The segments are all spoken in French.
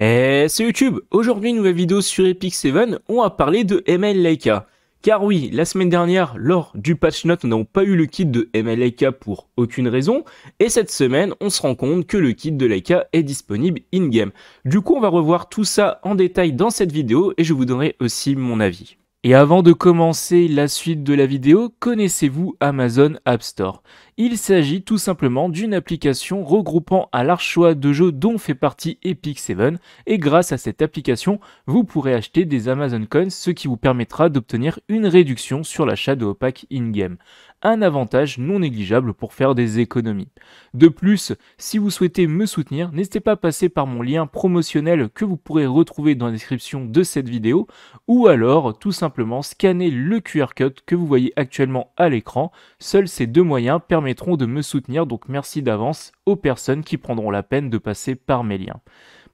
Eh c'est YouTube Aujourd'hui, nouvelle vidéo sur Epic 7, on va parler de ML Leica. Car oui, la semaine dernière, lors du patch note, nous n'avons pas eu le kit de ML Leica pour aucune raison, et cette semaine, on se rend compte que le kit de Leica est disponible in-game. Du coup, on va revoir tout ça en détail dans cette vidéo, et je vous donnerai aussi mon avis. Et avant de commencer la suite de la vidéo, connaissez-vous Amazon App Store il s'agit tout simplement d'une application regroupant à large choix de jeux dont fait partie Epic 7 et grâce à cette application, vous pourrez acheter des Amazon Coins, ce qui vous permettra d'obtenir une réduction sur l'achat de OPAC in-game. Un avantage non négligeable pour faire des économies. De plus, si vous souhaitez me soutenir, n'hésitez pas à passer par mon lien promotionnel que vous pourrez retrouver dans la description de cette vidéo ou alors tout simplement scanner le QR code que vous voyez actuellement à l'écran. Seuls ces deux moyens permettent de me soutenir, donc merci d'avance aux personnes qui prendront la peine de passer par mes liens.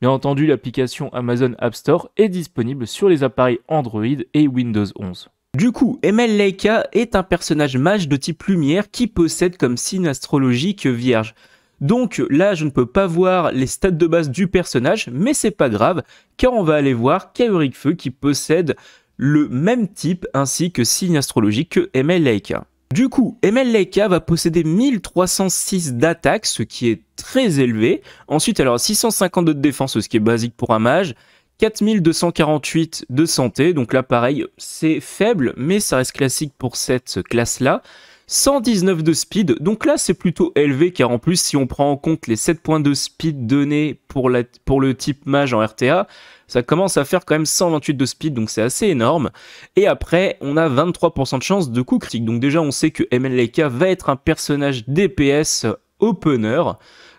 Bien entendu, l'application Amazon App Store est disponible sur les appareils Android et Windows 11. Du coup, ML Leica est un personnage mage de type lumière qui possède comme signe astrologique vierge. Donc là, je ne peux pas voir les stats de base du personnage, mais c'est pas grave, car on va aller voir Kaoric Feu qui possède le même type ainsi que signe astrologique que ML Leica. Du coup, Emel Leica va posséder 1306 d'attaque, ce qui est très élevé. Ensuite, alors 652 de défense, ce qui est basique pour un mage, 4248 de santé, donc là pareil, c'est faible, mais ça reste classique pour cette classe-là. 119 de speed, donc là c'est plutôt élevé car en plus si on prend en compte les 7 points de speed donnés pour, le type mage en RTA, ça commence à faire quand même 128 de speed, donc c'est assez énorme. Et après, on a 23% de chance de coup critique, donc déjà on sait que MLK va être un personnage DPS opener,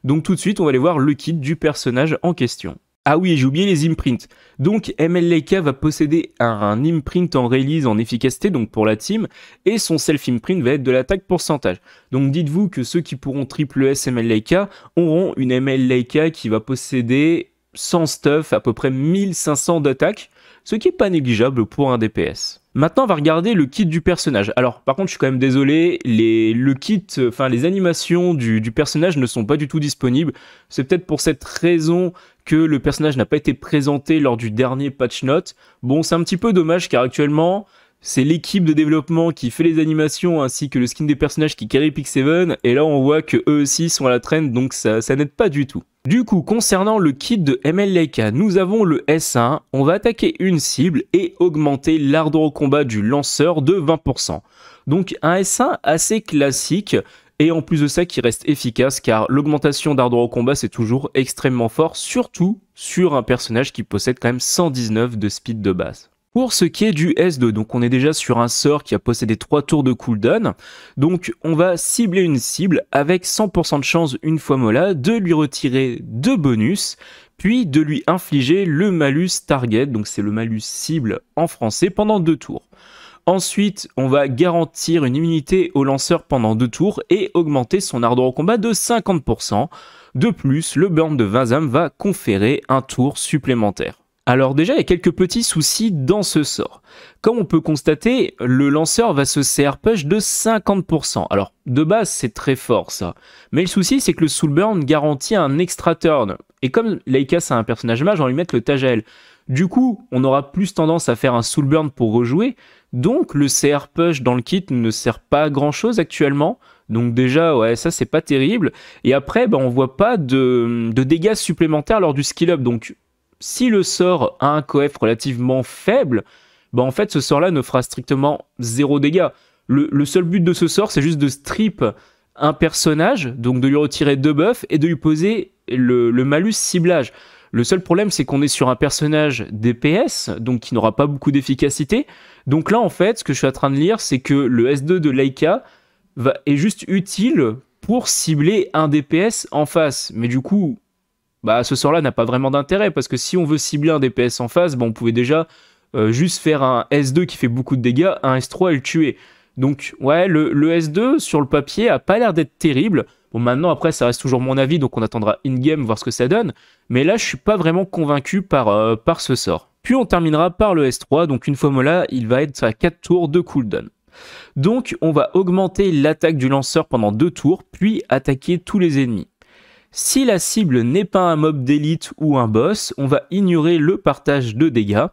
donc tout de suite on va aller voir le kit du personnage en question. Ah oui, j'ai oublié les imprints. Donc MLK va posséder un, imprint en release en efficacité, donc pour la team, et son self-imprint va être de l'attaque pourcentage. Donc dites-vous que ceux qui pourront triple S MLK auront une MLK qui va posséder 100 stuff, à peu près 1500 d'attaque, ce qui n'est pas négligeable pour un DPS. Maintenant, on va regarder le kit du personnage. Alors, par contre, je suis quand même désolé, les, le kit, enfin, les animations du, du personnage ne sont pas du tout disponibles. C'est peut-être pour cette raison que le personnage n'a pas été présenté lors du dernier patch note. Bon, c'est un petit peu dommage car actuellement, c'est l'équipe de développement qui fait les animations ainsi que le skin des personnages qui carry pix 7 et là on voit que eux aussi sont à la traîne donc ça, ça n'aide pas du tout. Du coup, concernant le kit de MLK, nous avons le S1, on va attaquer une cible et augmenter l'ardeur au combat du lanceur de 20%. Donc un S1 assez classique, et en plus de ça qui reste efficace car l'augmentation d'ardeur au combat c'est toujours extrêmement fort, surtout sur un personnage qui possède quand même 119 de speed de base. Pour ce qui est du S2, donc on est déjà sur un sort qui a possédé 3 tours de cooldown, donc on va cibler une cible avec 100% de chance une fois Mola de lui retirer 2 bonus, puis de lui infliger le malus target, donc c'est le malus cible en français, pendant 2 tours. Ensuite, on va garantir une immunité au lanceur pendant deux tours et augmenter son ardeur au combat de 50%. De plus, le burn de Vazam va conférer un tour supplémentaire. Alors déjà, il y a quelques petits soucis dans ce sort. Comme on peut constater, le lanceur va se CR push de 50%. Alors, de base, c'est très fort ça. Mais le souci, c'est que le Burn garantit un extra turn. Et comme Leika c'est un personnage mage, on va lui mettre le Tajel. Du coup, on aura plus tendance à faire un Soul Burn pour rejouer. Donc, le CR push dans le kit ne sert pas à grand chose actuellement. Donc déjà, ouais, ça c'est pas terrible. Et après, on bah, on voit pas de, de dégâts supplémentaires lors du skill up. Donc si le sort a un coef relativement faible, bah en fait ce sort-là ne fera strictement zéro dégâts. Le, seul but de ce sort, c'est juste de strip un personnage, donc de lui retirer deux buffs et de lui poser le, malus ciblage. Le seul problème, c'est qu'on est sur un personnage DPS, donc qui n'aura pas beaucoup d'efficacité. Donc là, en fait, ce que je suis en train de lire, c'est que le S2 de Laika va, est juste utile pour cibler un DPS en face. Mais du coup, bah, ce sort-là n'a pas vraiment d'intérêt parce que si on veut cibler un DPS en face, on pouvait déjà euh, juste faire un S2 qui fait beaucoup de dégâts, un S3 et le tuer. Donc ouais, le, S2 sur le papier a pas l'air d'être terrible. Bon maintenant après ça reste toujours mon avis donc on attendra in-game voir ce que ça donne. Mais là je suis pas vraiment convaincu par, euh, par ce sort. Puis on terminera par le S3, donc une fois Mola, il va être à 4 tours de cooldown. Donc on va augmenter l'attaque du lanceur pendant 2 tours, puis attaquer tous les ennemis. Si la cible n'est pas un mob d'élite ou un boss, on va ignorer le partage de dégâts.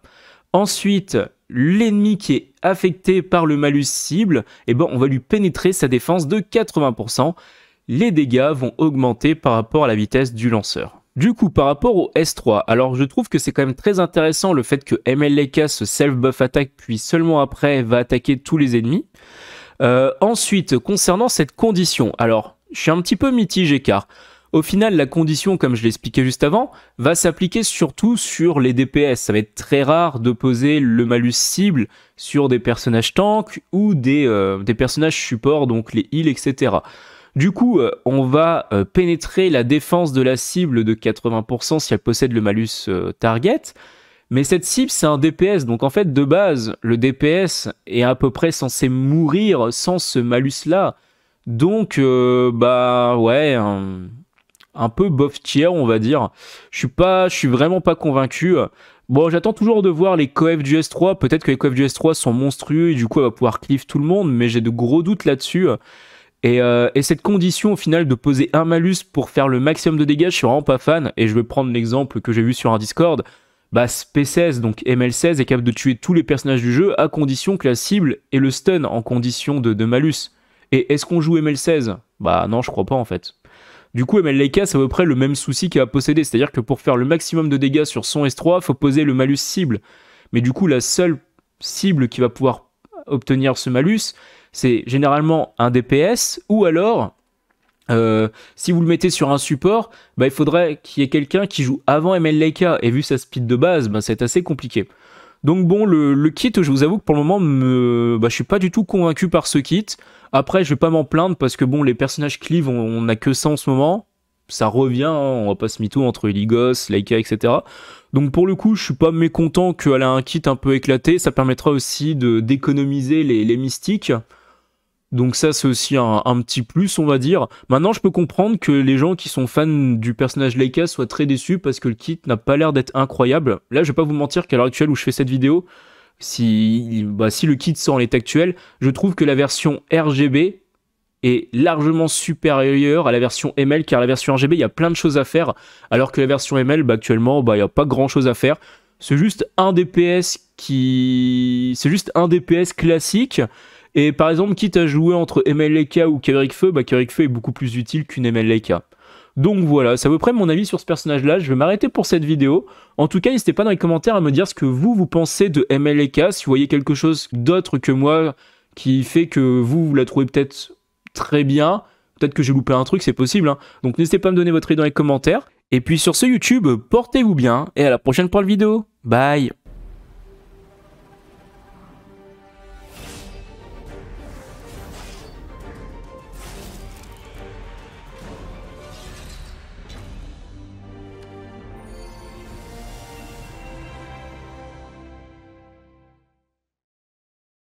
Ensuite, l'ennemi qui est affecté par le malus cible, eh ben, on va lui pénétrer sa défense de 80%. Les dégâts vont augmenter par rapport à la vitesse du lanceur. Du coup, par rapport au S3, alors je trouve que c'est quand même très intéressant le fait que MLK se self-buff attaque puis seulement après va attaquer tous les ennemis. Euh, ensuite, concernant cette condition, alors je suis un petit peu mitigé car au final, la condition, comme je l'expliquais juste avant, va s'appliquer surtout sur les DPS. Ça va être très rare de poser le malus cible sur des personnages tank ou des, euh, personnages support, donc les heals, etc. Du coup, euh, on va euh, pénétrer la défense de la cible de 80% si elle possède le malus target. Mais cette cible, c'est un DPS. Donc en fait, de base, le DPS est à peu près censé mourir sans ce malus-là. Donc, bah ouais, un peu bof tier, on va dire. Je suis pas, je suis vraiment pas convaincu. Bon, j'attends toujours de voir les coefs du S3. Peut-être que les coefs du S3 sont monstrueux et du coup, elle va pouvoir cleave tout le monde, mais j'ai de gros doutes là-dessus. Euh, et, cette condition au final de poser un malus pour faire le maximum de dégâts, je suis vraiment pas fan. Et je vais prendre l'exemple que j'ai vu sur un Discord. Bah, sp 16 donc ML16, est capable de tuer tous les personnages du jeu à condition que la cible ait le stun en condition de, de malus. Et est-ce qu'on joue ML16 Bah non, je crois pas en fait. Du coup, MLK, c'est à peu près le même souci qu'il va posséder. C'est-à-dire que pour faire le maximum de dégâts sur son S3, faut poser le malus cible. Mais du coup, la seule cible qui va pouvoir obtenir ce malus, c'est généralement un DPS ou alors euh, si vous le mettez sur un support, bah, il faudrait qu'il y ait quelqu'un qui joue avant MLK et vu sa speed de base, bah, c'est assez compliqué. Donc bon, le, kit, je vous avoue que pour le moment, bah, je suis pas du tout convaincu par ce kit. Après, je vais pas m'en plaindre parce que bon, les personnages Cleave, on, n'a que ça en ce moment. Ça revient, hein, on va pas se entre Iligos, Laika, etc. Donc pour le coup, je suis pas mécontent qu'elle ait un kit un peu éclaté. Ça permettra aussi d'économiser les mystiques. Donc ça, c'est aussi un, petit plus, on va dire. Maintenant, je peux comprendre que les gens qui sont fans du personnage Leica soient très déçus parce que le kit n'a pas l'air d'être incroyable. Là, je vais pas vous mentir qu'à l'heure actuelle où je fais cette vidéo, si, bah, si le kit sort en l'état actuel, je trouve que la version RGB est largement supérieure à la version ML, car la version RGB, il y a plein de choses à faire, alors que la version ML, bah, actuellement, bah, il n'y a pas grand-chose à faire. C'est juste un DPS qui... C'est juste un DPS classique et par exemple, quitte à jouer entre MLK ou Kaverik Feu, bah Feu est beaucoup plus utile qu'une MLK. Donc voilà, ça à peu près mon avis sur ce personnage-là. Je vais m'arrêter pour cette vidéo. En tout cas, n'hésitez pas dans les commentaires à me dire ce que vous, vous pensez de MLK. Si vous voyez quelque chose d'autre que moi qui fait que vous, vous la trouvez peut-être très bien. Peut-être que j'ai loupé un truc, c'est possible. Hein. Donc n'hésitez pas à me donner votre avis dans les commentaires. Et puis sur ce YouTube, portez-vous bien et à la prochaine pour la vidéo. Bye